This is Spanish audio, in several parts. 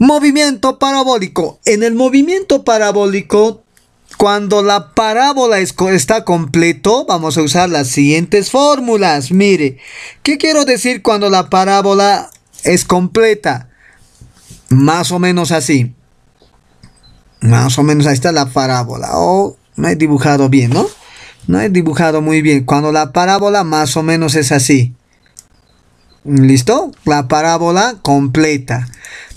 Movimiento parabólico. En el movimiento parabólico, cuando la parábola está completo, vamos a usar las siguientes fórmulas. Mire, ¿qué quiero decir cuando la parábola es completa? Más o menos así. Más o menos ahí está la parábola. Oh, no he dibujado bien, ¿no? No he dibujado muy bien. Cuando la parábola más o menos es así. ¿Listo? La parábola completa.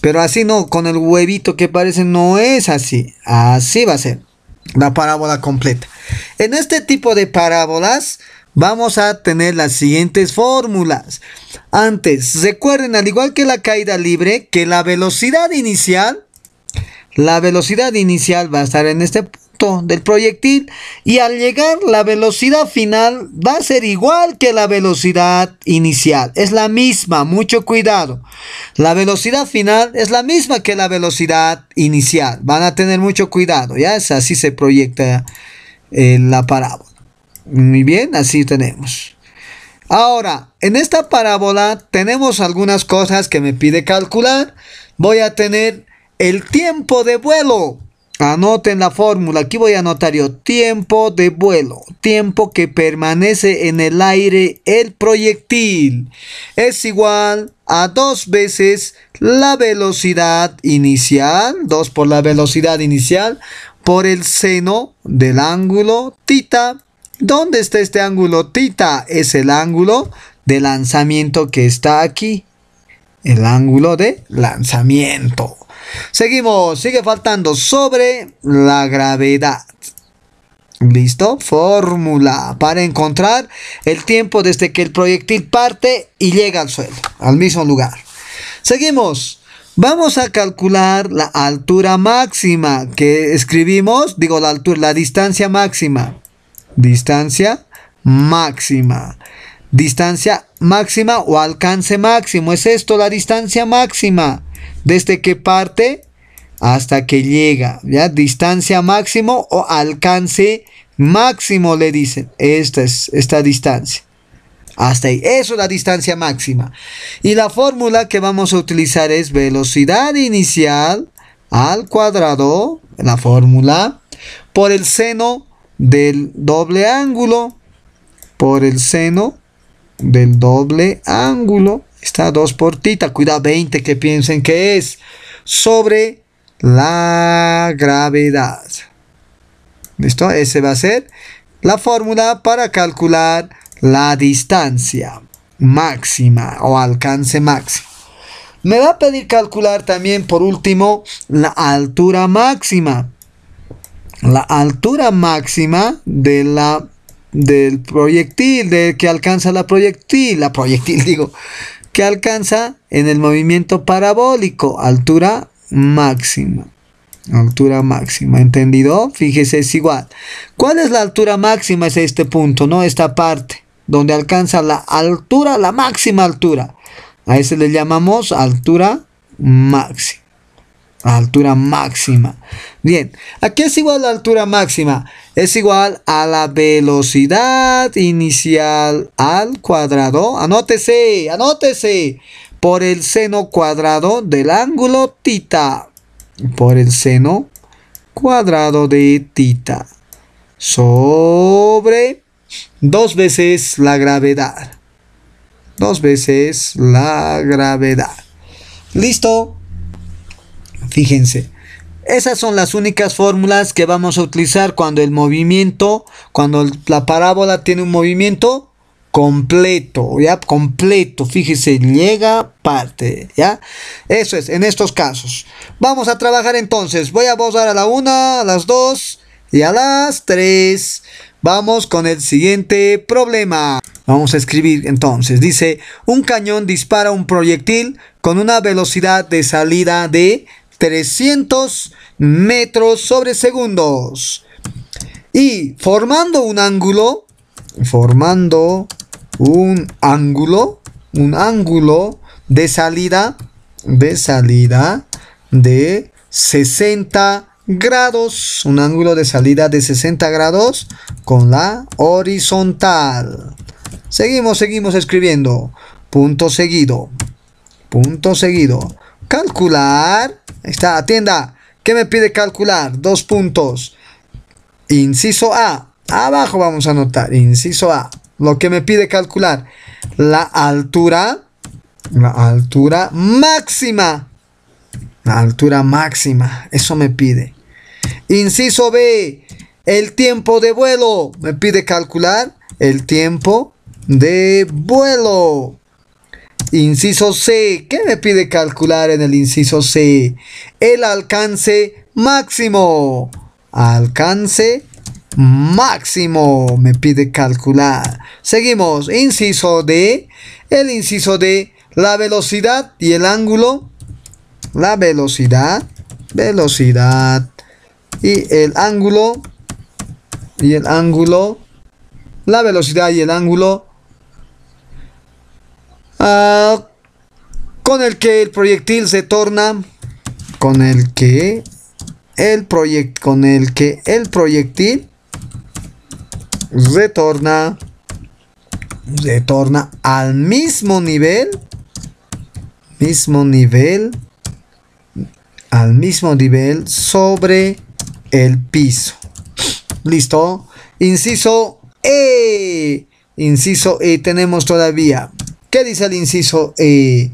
Pero así no, con el huevito que parece no es así. Así va a ser la parábola completa. En este tipo de parábolas vamos a tener las siguientes fórmulas. Antes, recuerden, al igual que la caída libre, que la velocidad inicial, la velocidad inicial va a estar en este punto del proyectil y al llegar la velocidad final va a ser igual que la velocidad inicial. Es la misma, mucho cuidado. La velocidad final es la misma que la velocidad inicial. Van a tener mucho cuidado, ya es así se proyecta eh, la parábola. Muy bien, así tenemos. Ahora, en esta parábola tenemos algunas cosas que me pide calcular. Voy a tener el tiempo de vuelo Anoten la fórmula, aquí voy a anotar yo, tiempo de vuelo, tiempo que permanece en el aire el proyectil, es igual a dos veces la velocidad inicial, 2 por la velocidad inicial, por el seno del ángulo tita. ¿Dónde está este ángulo tita? Es el ángulo de lanzamiento que está aquí, el ángulo de lanzamiento. Seguimos, sigue faltando sobre la gravedad. ¿Listo? Fórmula para encontrar el tiempo desde que el proyectil parte y llega al suelo, al mismo lugar. Seguimos. Vamos a calcular la altura máxima que escribimos, digo la altura, la distancia máxima. Distancia máxima. Distancia máxima o alcance máximo. Es esto la distancia máxima desde qué parte hasta que llega, ¿ya? Distancia máximo o alcance máximo le dicen. Esta es esta distancia. Hasta ahí. Eso es la distancia máxima. Y la fórmula que vamos a utilizar es velocidad inicial al cuadrado, la fórmula, por el seno del doble ángulo, por el seno del doble ángulo. Está dos tita cuida 20 que piensen que es sobre la gravedad. ¿Listo? Ese va a ser la fórmula para calcular la distancia máxima o alcance máximo. Me va a pedir calcular también por último la altura máxima. La altura máxima de la, del proyectil, de que alcanza la proyectil, la proyectil digo, que alcanza en el movimiento parabólico, altura máxima. Altura máxima, ¿entendido? Fíjese, es igual. ¿Cuál es la altura máxima? Es este punto, ¿no? Esta parte, donde alcanza la altura, la máxima altura. A ese le llamamos altura máxima. Altura máxima. Bien, aquí es igual la altura máxima, es igual a la velocidad inicial al cuadrado, anótese, anótese, por el seno cuadrado del ángulo tita, por el seno cuadrado de tita, sobre dos veces la gravedad, dos veces la gravedad. ¿Listo? Fíjense. Esas son las únicas fórmulas que vamos a utilizar cuando el movimiento, cuando la parábola tiene un movimiento completo, ¿ya? Completo, fíjese, llega parte, ¿ya? Eso es, en estos casos. Vamos a trabajar entonces, voy a borrar a la 1, a las 2 y a las 3. Vamos con el siguiente problema. Vamos a escribir entonces, dice, un cañón dispara un proyectil con una velocidad de salida de 300 metros sobre segundos. Y formando un ángulo, formando un ángulo, un ángulo de salida, de salida de 60 grados, un ángulo de salida de 60 grados con la horizontal. Seguimos, seguimos escribiendo. Punto seguido. Punto seguido. Calcular. Ahí está, atienda. ¿Qué me pide calcular? Dos puntos. Inciso A. Abajo vamos a anotar. Inciso A. Lo que me pide calcular. La altura. La altura máxima. La altura máxima. Eso me pide. Inciso B. El tiempo de vuelo. Me pide calcular el tiempo de vuelo. Inciso C. ¿Qué me pide calcular en el inciso C? El alcance máximo. Alcance máximo me pide calcular. Seguimos. Inciso D. El inciso D. La velocidad y el ángulo. La velocidad. Velocidad. Y el ángulo. Y el ángulo. La velocidad y el ángulo Ah, con el que el proyectil se torna con el que el proyect con el que el proyectil retorna retorna al mismo nivel mismo nivel al mismo nivel sobre el piso listo inciso E inciso E tenemos todavía ¿Qué dice el inciso E?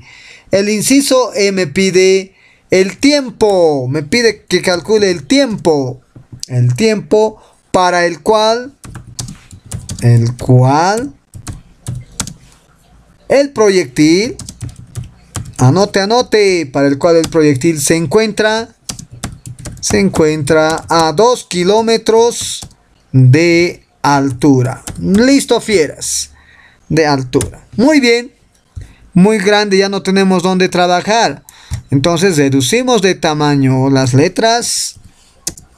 El inciso E me pide el tiempo, me pide que calcule el tiempo, el tiempo para el cual, el cual, el proyectil, anote, anote, para el cual el proyectil se encuentra, se encuentra a 2 kilómetros de altura. Listo, fieras, de altura. Muy bien, muy grande, ya no tenemos dónde trabajar. Entonces reducimos de tamaño las letras.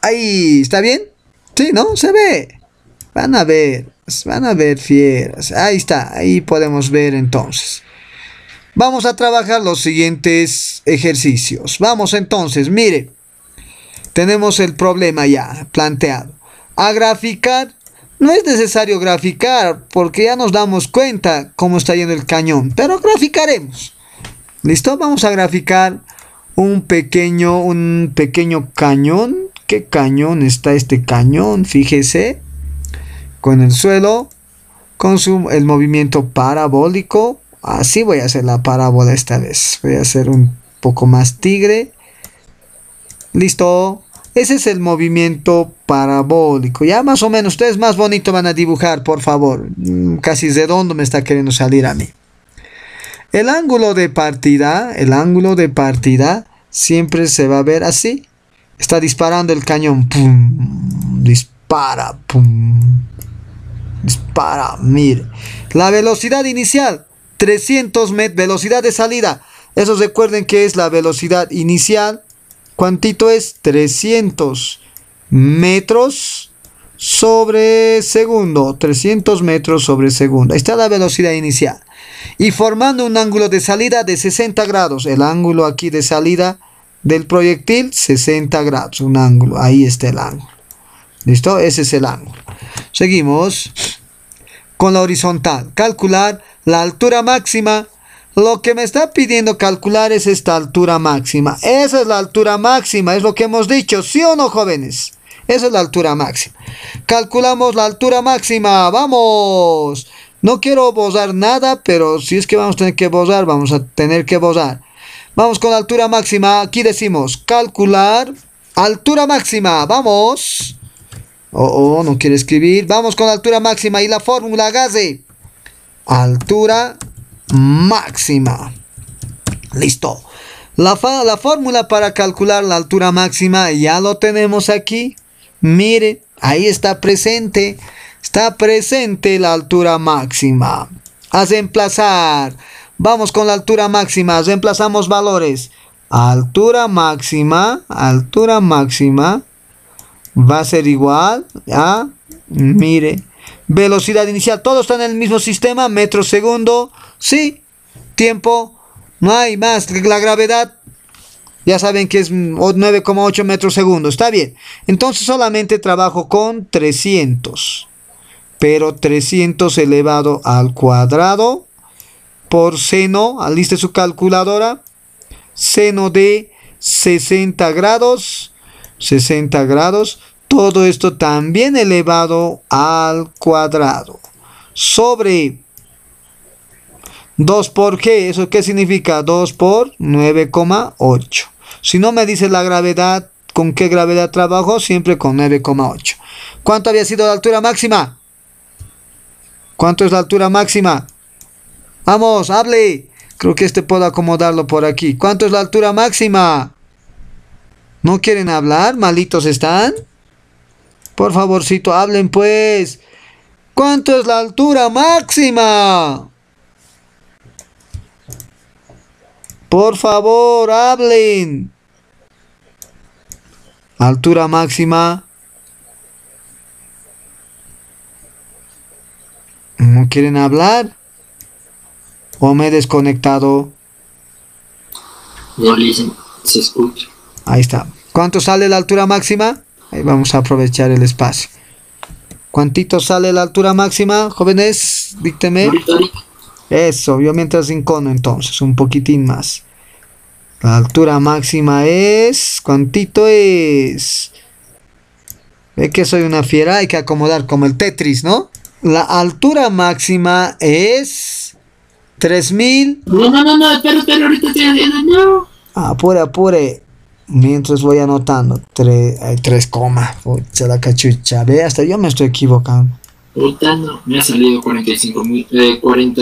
Ahí, ¿está bien? Sí, ¿no? Se ve. Van a ver, van a ver fieras. Ahí está, ahí podemos ver entonces. Vamos a trabajar los siguientes ejercicios. Vamos entonces, mire. Tenemos el problema ya planteado. A graficar no es necesario graficar porque ya nos damos cuenta cómo está yendo el cañón, pero graficaremos. ¿Listo? Vamos a graficar un pequeño, un pequeño cañón. ¿Qué cañón está este cañón? Fíjese. Con el suelo, con su, el movimiento parabólico. Así voy a hacer la parábola esta vez. Voy a hacer un poco más tigre. Listo. Ese es el movimiento parabólico. Ya más o menos, ustedes más bonito van a dibujar, por favor. Mm, casi de redondo me está queriendo salir a mí. El ángulo de partida, el ángulo de partida siempre se va a ver así. Está disparando el cañón. Pum, dispara. Pum, dispara. Mire. La velocidad inicial. 300 metros. Velocidad de salida. Eso recuerden que es la velocidad inicial ¿Cuánto es? 300 metros sobre segundo. 300 metros sobre segundo. Esta la velocidad inicial. Y formando un ángulo de salida de 60 grados. El ángulo aquí de salida del proyectil, 60 grados. Un ángulo. Ahí está el ángulo. ¿Listo? Ese es el ángulo. Seguimos con la horizontal. Calcular la altura máxima lo que me está pidiendo calcular es esta altura máxima. Esa es la altura máxima, es lo que hemos dicho, ¿sí o no, jóvenes? Esa es la altura máxima. Calculamos la altura máxima, vamos. No quiero borrar nada, pero si es que vamos a tener que borrar, vamos a tener que borrar. Vamos con la altura máxima, aquí decimos calcular altura máxima, vamos. Oh, oh, no quiere escribir. Vamos con la altura máxima y la fórmula, Gaze. Altura máxima. Listo. La, la fórmula para calcular la altura máxima ya lo tenemos aquí. Mire, ahí está presente. Está presente la altura máxima. A reemplazar. Vamos con la altura máxima. Reemplazamos valores. Altura máxima. Altura máxima. Va a ser igual a. Mire. Velocidad inicial. Todo está en el mismo sistema. Metro segundo. Sí, tiempo, no hay más. La gravedad, ya saben que es 9,8 metros segundos Está bien. Entonces solamente trabajo con 300. Pero 300 elevado al cuadrado por seno, aliste su calculadora, seno de 60 grados, 60 grados, todo esto también elevado al cuadrado, sobre 2 por qué, ¿eso qué significa? 2 por 9,8. Si no me dice la gravedad, ¿con qué gravedad trabajo? Siempre con 9,8. ¿Cuánto había sido la altura máxima? ¿Cuánto es la altura máxima? Vamos, hable. Creo que este puedo acomodarlo por aquí. ¿Cuánto es la altura máxima? ¿No quieren hablar? ¿Malitos están? Por favorcito, hablen pues. ¿Cuánto es la altura máxima? Por favor, hablen. Altura máxima. ¿No quieren hablar? ¿O me he desconectado? No, dicen, se escucha. Ahí está. ¿Cuánto sale la altura máxima? Ahí vamos a aprovechar el espacio. ¿Cuántito sale la altura máxima, jóvenes? Dícteme. Eso, yo mientras incono entonces, un poquitín más. La altura máxima es... ¿Cuántito es? Ve que soy una fiera, hay que acomodar como el Tetris, ¿no? La altura máxima es... 3000... No, no, no, no, Espera, espera. ahorita estoy no. Apure, apure. Mientras voy anotando. Hay 3 coma. la cachucha. Ve, hasta yo me estoy equivocando. me ha salido 45 mil... Eh, 40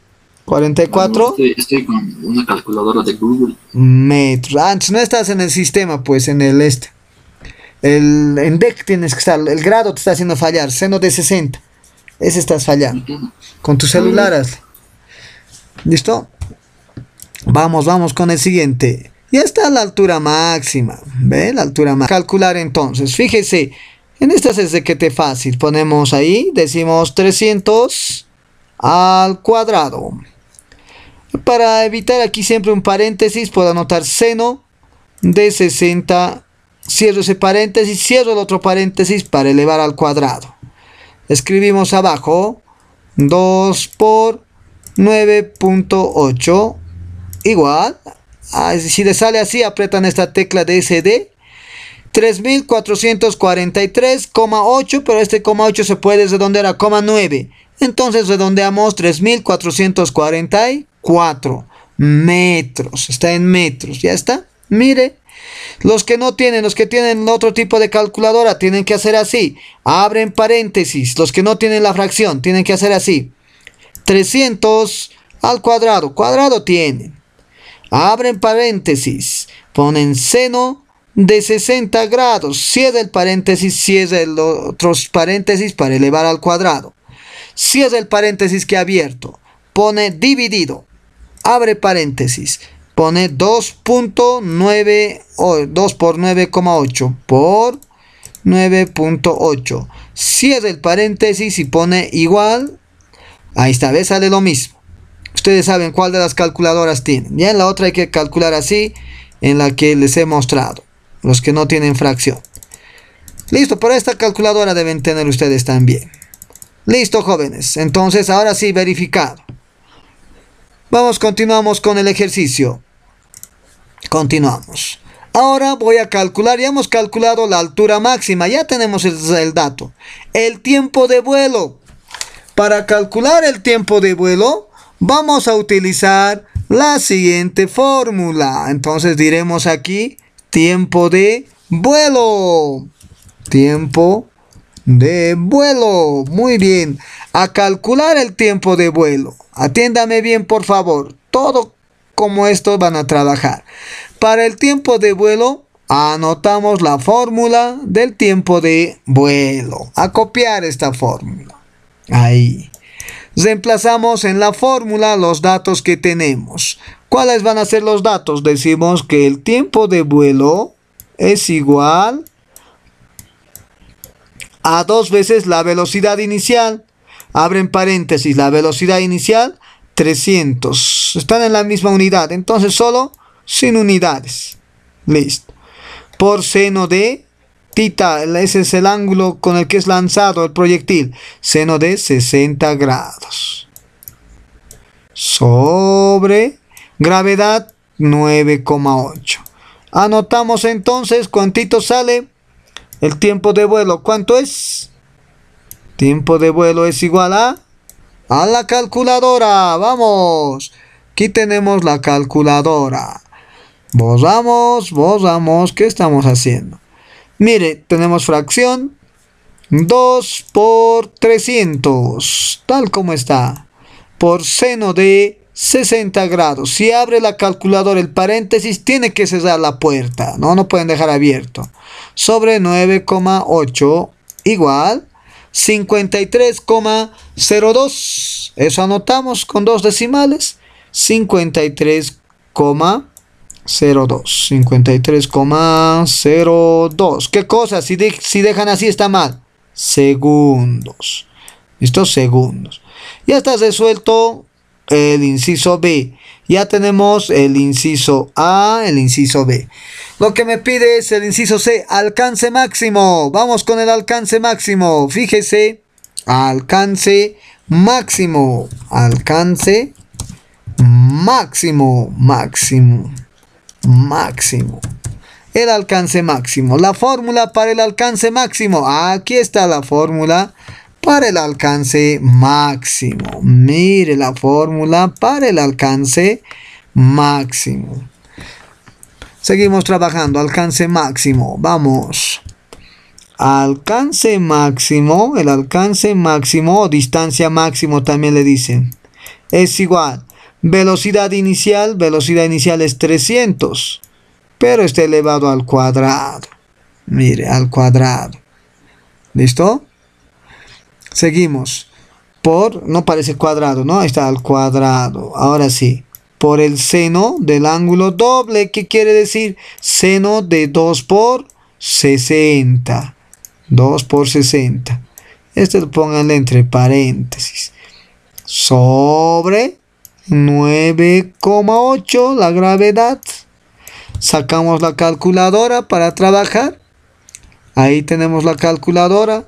44. estoy, con una calculadora de Google. Metros. antes ah, no estás en el sistema, pues, en el este. El, en DEC tienes que estar, el grado te está haciendo fallar, seno de 60. Ese estás fallando. Con tus celulares ¿Listo? Vamos, vamos con el siguiente. Y está la altura máxima. ¿Ve? La altura máxima. Calcular entonces. Fíjese, en estas es de que te fácil. Ponemos ahí, decimos 300 al cuadrado. Para evitar aquí siempre un paréntesis, puedo anotar seno de 60. Cierro ese paréntesis, cierro el otro paréntesis para elevar al cuadrado. Escribimos abajo 2 por 9.8 igual. Ah, si le sale así, apretan esta tecla de SD. 3443,8, pero este coma 8 se puede redondear a coma 9. Entonces redondeamos 3.444 metros. Está en metros, ¿ya está? Mire, los que no tienen, los que tienen otro tipo de calculadora, tienen que hacer así. Abren paréntesis. Los que no tienen la fracción, tienen que hacer así. 300 al cuadrado. Cuadrado tienen. Abren paréntesis. Ponen seno de 60 grados. es el paréntesis, es el otro paréntesis para elevar al cuadrado. Cierre el paréntesis que ha abierto. Pone dividido. Abre paréntesis. Pone 2.9 o 2 por 9,8 por 9.8. Cierra el paréntesis y pone igual. Ahí está, vez sale lo mismo. Ustedes saben cuál de las calculadoras tienen. Bien, la otra hay que calcular así, en la que les he mostrado. Los que no tienen fracción. Listo, pero esta calculadora deben tener ustedes también. Listo, jóvenes. Entonces, ahora sí, verificado. Vamos, continuamos con el ejercicio. Continuamos. Ahora voy a calcular, ya hemos calculado la altura máxima, ya tenemos el, dato. El tiempo de vuelo. Para calcular el tiempo de vuelo, vamos a utilizar la siguiente fórmula. Entonces diremos aquí, tiempo de vuelo. Tiempo de vuelo. Muy bien. A calcular el tiempo de vuelo. Atiéndame bien, por favor. Todo como esto van a trabajar. Para el tiempo de vuelo, anotamos la fórmula del tiempo de vuelo. A copiar esta fórmula. Ahí. Reemplazamos en la fórmula los datos que tenemos. ¿Cuáles van a ser los datos? Decimos que el tiempo de vuelo es igual a dos veces la velocidad inicial. Abren paréntesis, la velocidad inicial 300. Están en la misma unidad, entonces solo sin unidades. Listo. Por seno de tita, ese es el ángulo con el que es lanzado el proyectil. Seno de 60 grados. Sobre gravedad 9,8. Anotamos entonces cuántito sale el tiempo de vuelo, ¿cuánto es? Tiempo de vuelo es igual a... A la calculadora, vamos. Aquí tenemos la calculadora. Borramos, borramos, ¿qué estamos haciendo? Mire, tenemos fracción 2 por 300, tal como está, por seno de 60 grados. Si abre la calculadora el paréntesis, tiene que cerrar la puerta. No, no pueden dejar abierto. Sobre 9,8 igual 53,02. Eso anotamos con dos decimales. 53,02. 53,02. ¿Qué cosa? Si, si dejan así está mal. Segundos. ¿Listo? Segundos. Ya está resuelto el inciso B. Ya tenemos el inciso A, el inciso B. Lo que me pide es el inciso C, alcance máximo. Vamos con el alcance máximo. Fíjese, alcance máximo, alcance máximo, máximo, máximo. El alcance máximo. La fórmula para el alcance máximo. Aquí está la fórmula para el alcance máximo. Mire la fórmula para el alcance máximo. Seguimos trabajando, alcance máximo. Vamos. Alcance máximo, el alcance máximo distancia máximo también le dicen. Es igual. Velocidad inicial, velocidad inicial es 300, pero está elevado al cuadrado. Mire, al cuadrado. ¿Listo? Seguimos. Por, no parece cuadrado, ¿no? Ahí está al cuadrado. Ahora sí. Por el seno del ángulo doble. ¿Qué quiere decir? Seno de 2 por 60. 2 por 60. Este pongan entre paréntesis. Sobre 9,8 la gravedad. Sacamos la calculadora para trabajar. Ahí tenemos la calculadora.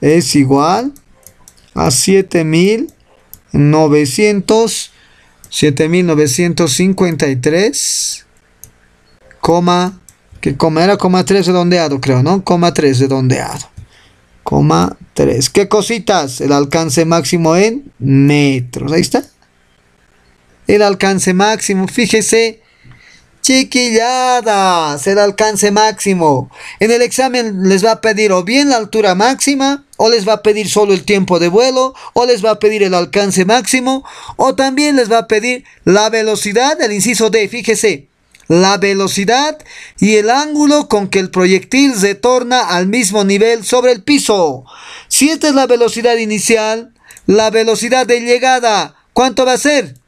es igual a 7900 7953 coma que coma era coma 3 redondeado creo no coma 3 redondeado coma 3 qué cositas el alcance máximo en metros ahí está el alcance máximo fíjese chiquilladas el alcance máximo en el examen les va a pedir o bien la altura máxima o les va a pedir solo el tiempo de vuelo, o les va a pedir el alcance máximo, o también les va a pedir la velocidad, el inciso D, fíjese, la velocidad y el ángulo con que el proyectil retorna al mismo nivel sobre el piso. Si esta es la velocidad inicial, la velocidad de llegada, ¿cuánto va a ser?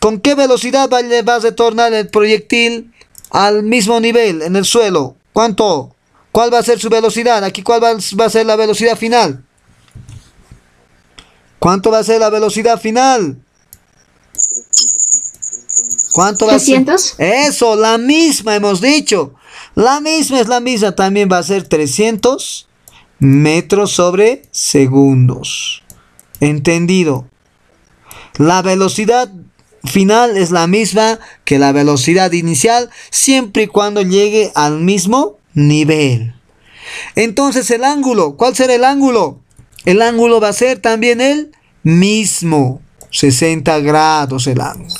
¿Con qué velocidad va a retornar el proyectil al mismo nivel en el suelo? ¿Cuánto? ¿Cuál va a ser su velocidad? Aquí, ¿cuál va, a ser la velocidad final? ¿Cuánto va a ser la velocidad final? ¿Cuánto va Eso, la misma hemos dicho. La misma es la misma, también va a ser 300 metros sobre segundos. ¿Entendido? La velocidad final es la misma que la velocidad inicial siempre y cuando llegue al mismo nivel. Entonces el ángulo, ¿cuál será el ángulo? El ángulo va a ser también el mismo. 60 grados el ángulo.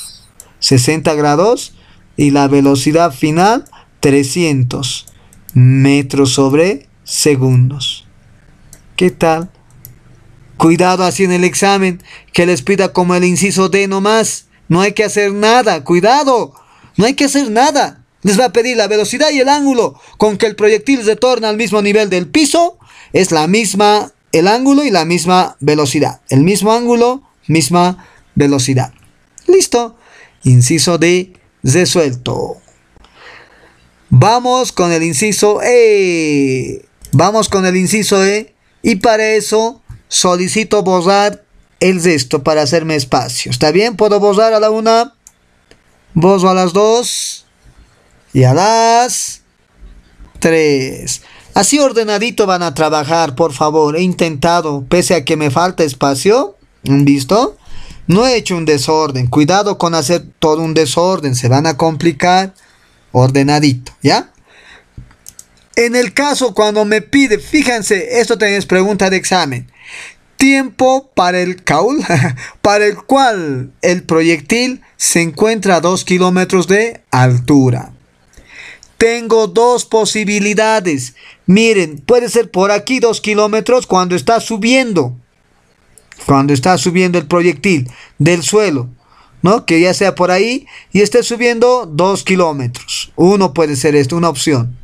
60 grados y la velocidad final 300 metros sobre segundos. ¿Qué tal? Cuidado así en el examen, que les pida como el inciso D nomás. No hay que hacer nada, cuidado. No hay que hacer nada. Les va a pedir la velocidad y el ángulo con que el proyectil retorna al mismo nivel del piso. Es la misma, el ángulo y la misma velocidad. El mismo ángulo, misma velocidad. Listo. Inciso D, resuelto. Vamos con el inciso E. Vamos con el inciso E. Y para eso solicito borrar el resto para hacerme espacio. ¿Está bien? ¿Puedo borrar a la una? Borro a las dos y a las 3. Así ordenadito van a trabajar, por favor. He intentado, pese a que me falta espacio, ¿visto? No he hecho un desorden. Cuidado con hacer todo un desorden, se van a complicar. Ordenadito, ¿ya? En el caso cuando me pide, fíjense, esto es pregunta de examen. Tiempo para el caul, para el cual el proyectil se encuentra a 2 kilómetros de altura tengo dos posibilidades. Miren, puede ser por aquí dos kilómetros cuando está subiendo. Cuando está subiendo el proyectil del suelo. ¿No? Que ya sea por ahí y esté subiendo dos kilómetros. Uno puede ser esto, una opción.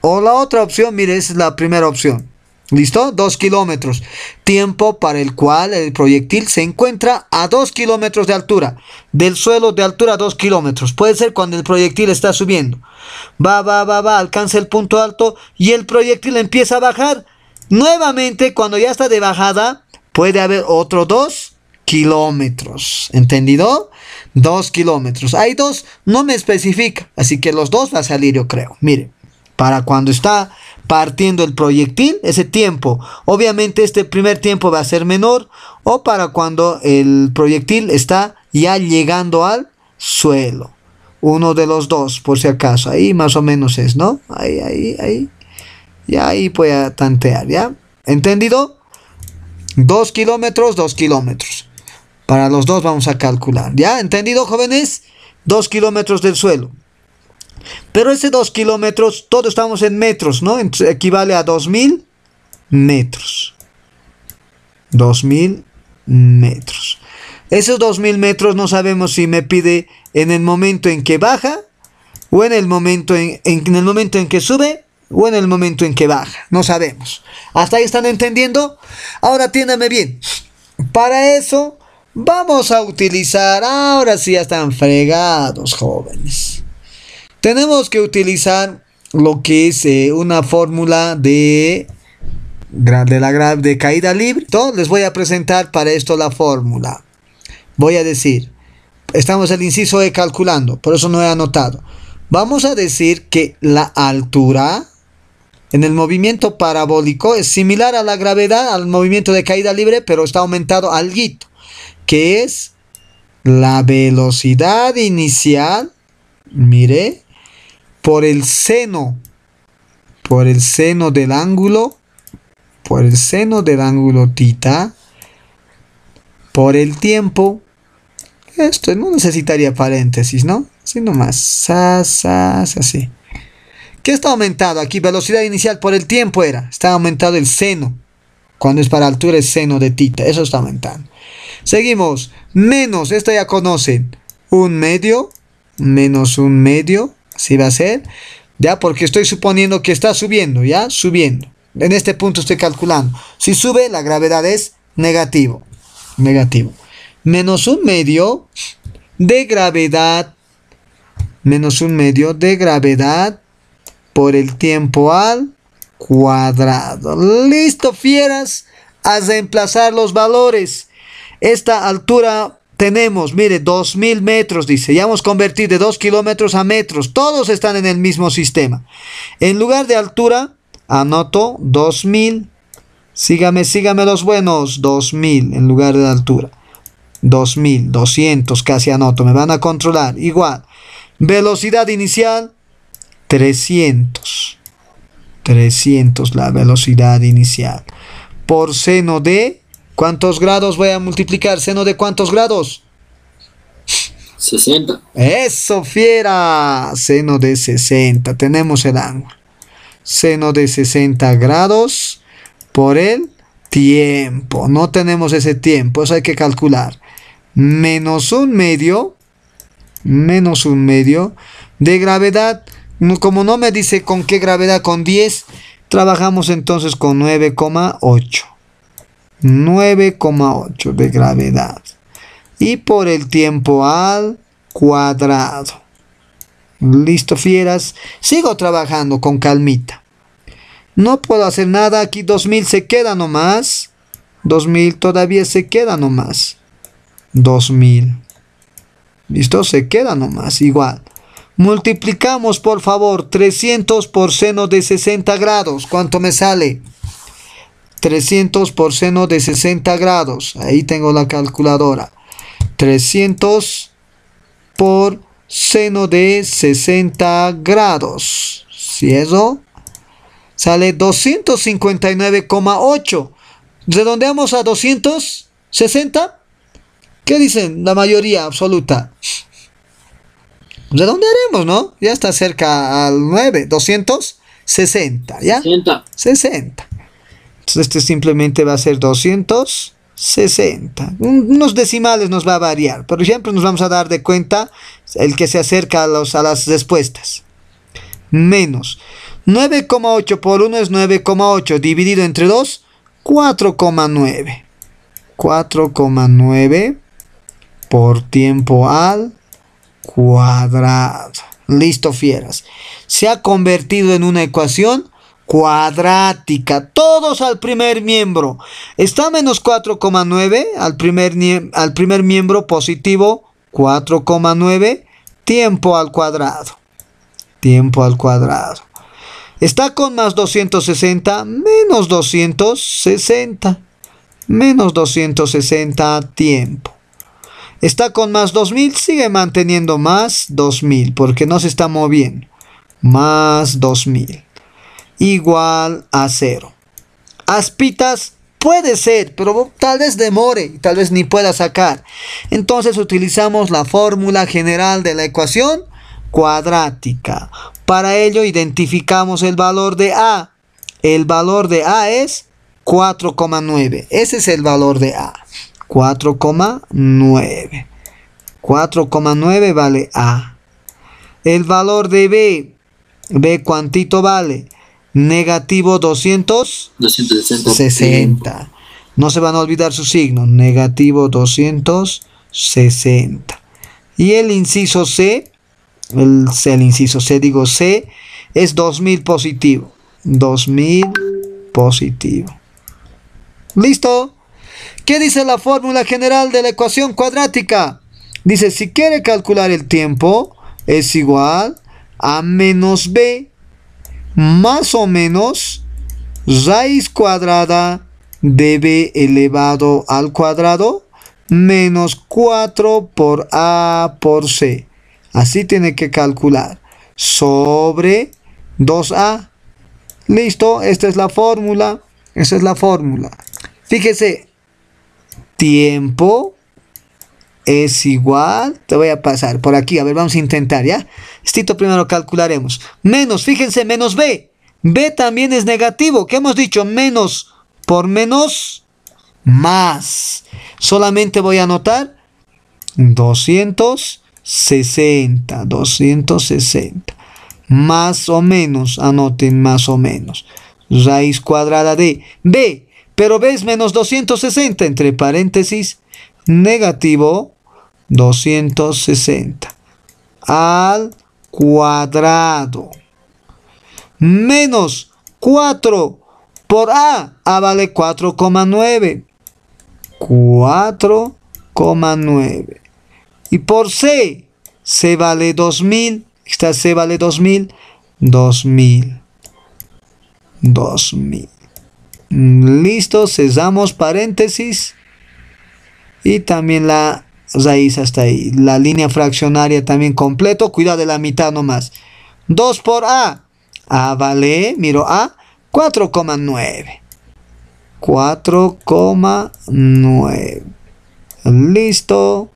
O la otra opción, miren esa es la primera opción. ¿Listo? Dos kilómetros. Tiempo para el cual el proyectil se encuentra a 2 kilómetros de altura. Del suelo de altura 2 kilómetros. Puede ser cuando el proyectil está subiendo. Va, va, va, va, alcanza el punto alto y el proyectil empieza a bajar. Nuevamente, cuando ya está de bajada, puede haber otro dos kilómetros. ¿Entendido? Dos kilómetros. Hay dos, no me especifica. Así que los dos va a salir, yo creo. Mire, para cuando está partiendo el proyectil ese tiempo. Obviamente este primer tiempo va a ser menor o para cuando el proyectil está ya llegando al suelo. Uno de los dos, por si acaso. Ahí más o menos es, ¿no? Ahí, ahí, ahí. Y ahí voy a tantear, ¿ya? ¿Entendido? Dos kilómetros, dos kilómetros. Para los dos vamos a calcular, ¿ya? ¿Entendido, jóvenes? Dos kilómetros del suelo. Pero ese 2 kilómetros, todos estamos en metros, ¿no? equivale a 2000 metros. 2000 metros. Esos 2000 metros no sabemos si me pide en el momento en que baja o en el momento en, el momento en que sube o en el momento en que baja. No sabemos. ¿Hasta ahí están entendiendo? Ahora atiéndame bien. Para eso vamos a utilizar. Ahora sí ya están fregados, jóvenes. Tenemos que utilizar lo que es eh, una fórmula de, la, de caída libre. Entonces, les voy a presentar para esto la fórmula. Voy a decir, estamos el inciso E calculando, por eso no he anotado. Vamos a decir que la altura en el movimiento parabólico es similar a la gravedad, al movimiento de caída libre, pero está aumentado al que es la velocidad inicial, mire, por el seno, por el seno del ángulo, por el seno del ángulo tita, por el tiempo. Esto no necesitaría paréntesis ¿no? Sino más así. ¿Qué está aumentado aquí? Velocidad inicial por el tiempo era. Está aumentado el seno. Cuando es para altura el seno de tita. Eso está aumentando. Seguimos. Menos. Esto ya conocen. Un medio. Menos un medio. Si va a ser? Ya, porque estoy suponiendo que está subiendo, ¿ya? Subiendo. En este punto estoy calculando. Si sube, la gravedad es negativo. Negativo. Menos un medio de gravedad. Menos un medio de gravedad por el tiempo al cuadrado. Listo, fieras. A reemplazar los valores. Esta altura tenemos, mire, 2.000 metros, dice. Ya a convertir de 2 kilómetros a metros. Todos están en el mismo sistema. En lugar de altura, anoto 2.000. Sígame, sígame los buenos. 2.000 en lugar de altura. 2.000, 200 casi anoto. Me van a controlar. Igual. Velocidad inicial, 300. 300 la velocidad inicial. Por seno de ¿Cuántos grados voy a multiplicar? ¿Seno de cuántos grados? 60. Eso, fiera. Seno de 60. Tenemos el ángulo. Seno de 60 grados por el tiempo. No tenemos ese tiempo. Eso hay que calcular. Menos un medio. Menos un medio. De gravedad. Como no me dice con qué gravedad, con 10. Trabajamos entonces con 9,8. 9,8 de gravedad y por el tiempo al cuadrado. Listo, fieras. Sigo trabajando con calmita. No puedo hacer nada. Aquí 2000 se queda nomás. 2000 todavía se queda nomás. 2000. Listo, se queda nomás. Igual. Multiplicamos, por favor, 300 por seno de 60 grados. ¿Cuánto me sale? 300 por seno de 60 grados. Ahí tengo la calculadora. 300 por seno de 60 grados. Cierro Sale 259,8. Redondeamos a 260. ¿Qué dicen? La mayoría absoluta. Redondearemos, ¿no? Ya está cerca al 9. 260, ¿ya? 60. 60 este simplemente va a ser 260. Unos decimales nos va a variar, pero siempre pues nos vamos a dar de cuenta el que se acerca a, a las respuestas. Menos 9,8 por 1 es 9,8 dividido entre 2, 4,9. 4,9 por tiempo al cuadrado. Listo, fieras. Se ha convertido en una ecuación cuadrática. Todos al primer miembro. Está menos 4,9 al primer, al primer miembro positivo. 4,9 tiempo al cuadrado. Tiempo al cuadrado. Está con más 260 menos 260. Menos 260 tiempo. Está con más 2000, sigue manteniendo más 2000 porque no se está moviendo. Más 2000 igual a 0. Aspitas puede ser, pero tal vez demore tal vez ni pueda sacar. Entonces utilizamos la fórmula general de la ecuación cuadrática. Para ello identificamos el valor de A. El valor de A es 4,9. Ese es el valor de A. 4,9. 4,9 vale A. El valor de B. B cuantito vale negativo 260. No se van a olvidar su signo Negativo 260. Y el inciso C, el, el inciso C, digo C, es 2000 positivo. 2000 positivo. ¿Listo? ¿Qué dice la fórmula general de la ecuación cuadrática? Dice, si quiere calcular el tiempo, es igual a menos b más o menos raíz cuadrada de b elevado al cuadrado menos 4 por a por c. Así tiene que calcular. Sobre 2a. Listo, esta es la fórmula. Esa es la fórmula. Fíjese, tiempo es igual. Te voy a pasar por aquí. A ver, vamos a intentar, ¿ya? Esto primero calcularemos. Menos, fíjense, menos b. b también es negativo. ¿Qué hemos dicho? Menos por menos, más. Solamente voy a anotar 260. 260. Más o menos, anoten más o menos. Raíz cuadrada de b. Pero b es menos 260, entre paréntesis, negativo 260 al cuadrado. Menos 4 por A. A vale 4,9. 4,9. Y por C. C vale 2000. Esta C vale 2000. 2000. 2000. Listo, cesamos paréntesis. Y también la raíz pues hasta ahí. La línea fraccionaria también completo, cuidado de la mitad nomás. 2 por A. A vale, miro A, 4,9. 4,9. Listo.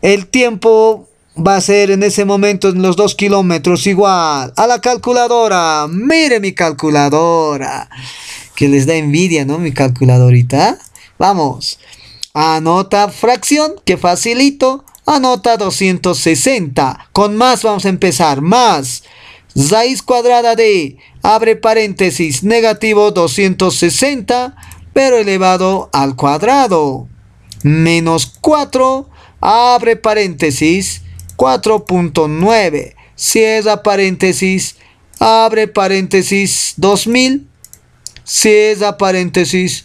El tiempo va a ser en ese momento en los 2 kilómetros igual a la calculadora. Mire mi calculadora. Que les da envidia, ¿no? Mi calculadorita. Vamos. Anota fracción, que facilito. Anota 260. Con más vamos a empezar. Más raíz cuadrada de, abre paréntesis, negativo 260, pero elevado al cuadrado. Menos 4, abre paréntesis, 4.9, cierra paréntesis, abre paréntesis, 2000, cierra paréntesis,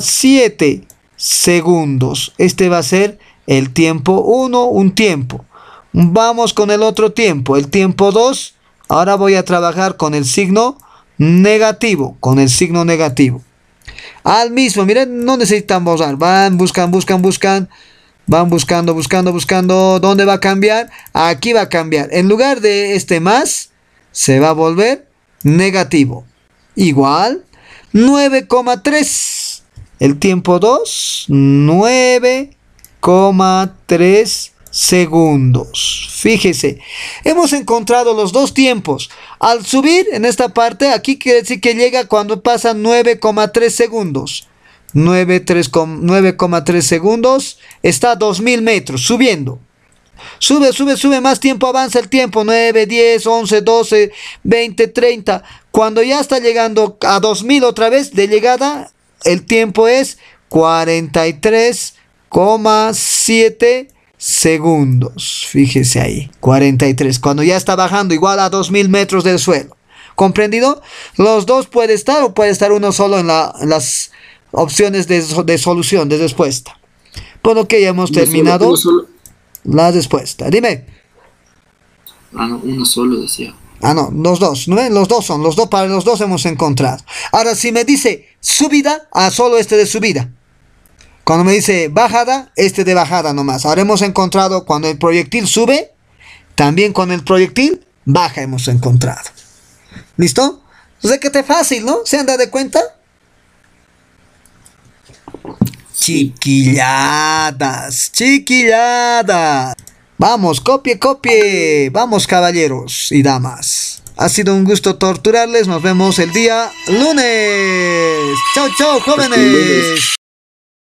7 segundos. Este va a ser el tiempo 1, un tiempo. Vamos con el otro tiempo, el tiempo 2. Ahora voy a trabajar con el signo negativo, con el signo negativo. Al mismo, miren, no necesitan borrar. Van, buscan, buscan, buscan. Van buscando, buscando, buscando. ¿Dónde va a cambiar? Aquí va a cambiar. En lugar de este más, se va a volver negativo. Igual, 9,3 el tiempo 2, 9,3 segundos. Fíjese, hemos encontrado los dos tiempos. Al subir en esta parte, aquí quiere decir que llega cuando pasa 9,3 segundos. 9,3 segundos, está a 2000 metros, subiendo. Sube, sube, sube, más tiempo avanza el tiempo, 9, 10, 11, 12, 20, 30. Cuando ya está llegando a 2000 otra vez de llegada, el tiempo es 43,7 segundos. Fíjese ahí, 43. Cuando ya está bajando igual a 2000 metros del suelo. ¿Comprendido? Los dos puede estar o puede estar uno solo en, las opciones de, de, solución, de respuesta. Por lo que ya hemos terminado la respuesta. Dime. Ah, uno solo decía. Ah, no, los dos, ¿no Los dos son, los dos, para los dos hemos encontrado. Ahora, si me dice subida, a ah, solo este de subida. Cuando me dice bajada, este de bajada nomás. Ahora hemos encontrado cuando el proyectil sube, también cuando el proyectil baja hemos encontrado. ¿Listo? Entonces, pues qué que te fácil, ¿no? ¿Se han dado cuenta? Chiquilladas, chiquilladas. Vamos, copie, copie. Vamos, caballeros y damas. Ha sido un gusto torturarles. Nos vemos el día lunes. Chao, chao, jóvenes.